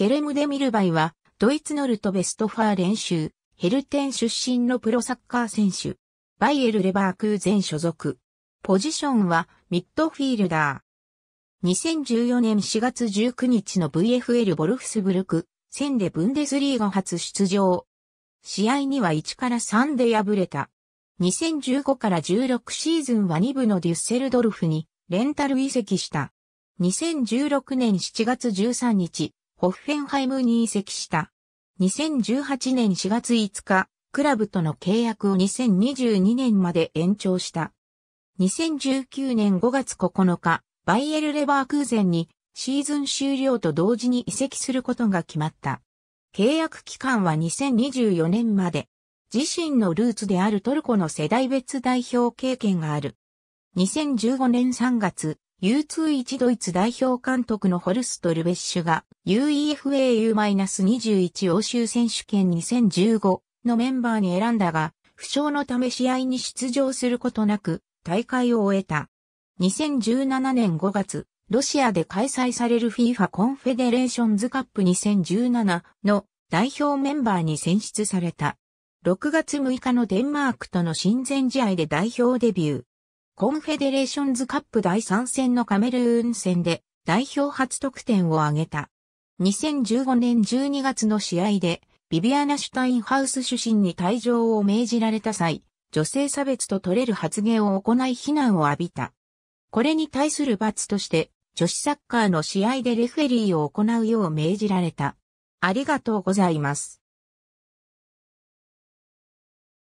ケレムデ・ミルバイは、ドイツノルト・ベストファー練習、ヘルテン出身のプロサッカー選手。バイエル・レバークー全所属。ポジションはミッドフィールダー。2014年4月19日の VFL ボルフスブルク、戦でブンデスリーガ初出場。試合には1から3で敗れた。2015から16シーズンは2部のデュッセルドルフにレンタル移籍した。2016年7月13日、ホッフェンハイムに移籍した。2018年4月5日、クラブとの契約を2022年まで延長した。2019年5月9日、バイエル・レバークーゼンにシーズン終了と同時に移籍することが決まった。契約期間は2024年まで。自身のルーツであるトルコの世代別代表経験がある。2015年3月、U21 ドイツ代表監督のホルスト・ルベッシュが UEFAU-21 欧州選手権2015のメンバーに選んだが、負傷のため試合に出場することなく大会を終えた。2017年5月、ロシアで開催される FIFA コンフェデレーションズカップ2017の代表メンバーに選出された。6月6日のデンマークとの親善試合で代表デビュー。コンフェデレーションズカップ第3戦のカメルーン戦で代表初得点を挙げた。2015年12月の試合で、ビビアナ・シュタインハウス主審に退場を命じられた際、女性差別と取れる発言を行い非難を浴びた。これに対する罰として、女子サッカーの試合でレフェリーを行うよう命じられた。ありがとうございます。